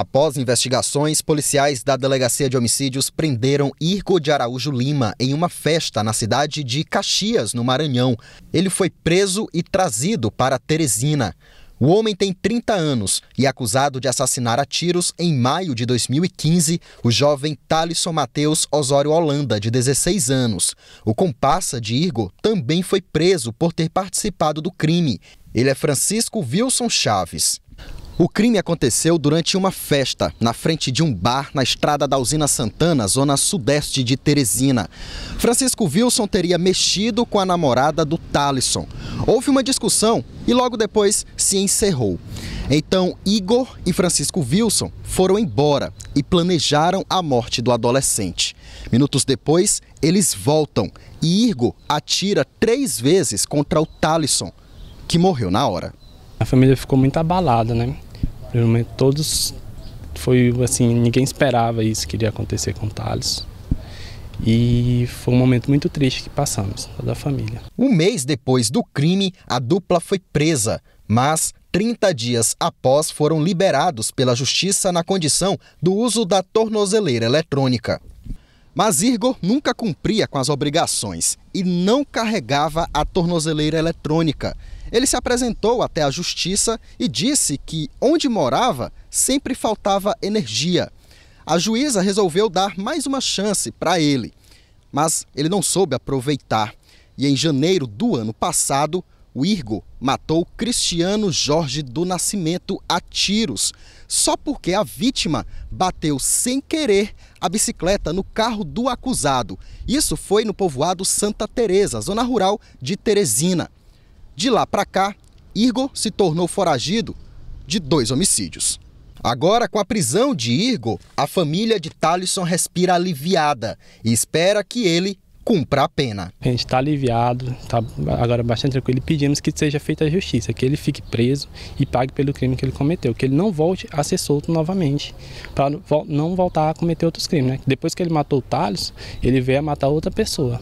Após investigações, policiais da Delegacia de Homicídios prenderam Irgo de Araújo Lima em uma festa na cidade de Caxias, no Maranhão. Ele foi preso e trazido para Teresina. O homem tem 30 anos e é acusado de assassinar a tiros em maio de 2015 o jovem Thalisson Mateus Osório Holanda, de 16 anos. O comparsa de Irgo também foi preso por ter participado do crime. Ele é Francisco Wilson Chaves. O crime aconteceu durante uma festa, na frente de um bar na estrada da usina Santana, zona sudeste de Teresina. Francisco Wilson teria mexido com a namorada do Talisson. Houve uma discussão e logo depois se encerrou. Então, Igor e Francisco Wilson foram embora e planejaram a morte do adolescente. Minutos depois, eles voltam e Igor atira três vezes contra o Talisson, que morreu na hora. A família ficou muito abalada, né? Realmente todos foi assim, ninguém esperava isso que iria acontecer com o Thales. E foi um momento muito triste que passamos, toda a família. Um mês depois do crime, a dupla foi presa, mas 30 dias após foram liberados pela justiça na condição do uso da tornozeleira eletrônica. Mas Igor nunca cumpria com as obrigações e não carregava a tornozeleira eletrônica. Ele se apresentou até a justiça e disse que onde morava sempre faltava energia. A juíza resolveu dar mais uma chance para ele, mas ele não soube aproveitar. E em janeiro do ano passado, o Irgo matou Cristiano Jorge do Nascimento a tiros, só porque a vítima bateu sem querer a bicicleta no carro do acusado. Isso foi no povoado Santa Teresa, zona rural de Teresina. De lá para cá, Irgo se tornou foragido de dois homicídios. Agora, com a prisão de Irgo, a família de Talisson respira aliviada e espera que ele cumpra a pena. A gente está aliviado, está agora bastante tranquilo e pedimos que seja feita a justiça, que ele fique preso e pague pelo crime que ele cometeu, que ele não volte a ser solto novamente, para não voltar a cometer outros crimes. Né? Depois que ele matou o Talisson, ele veio a matar outra pessoa.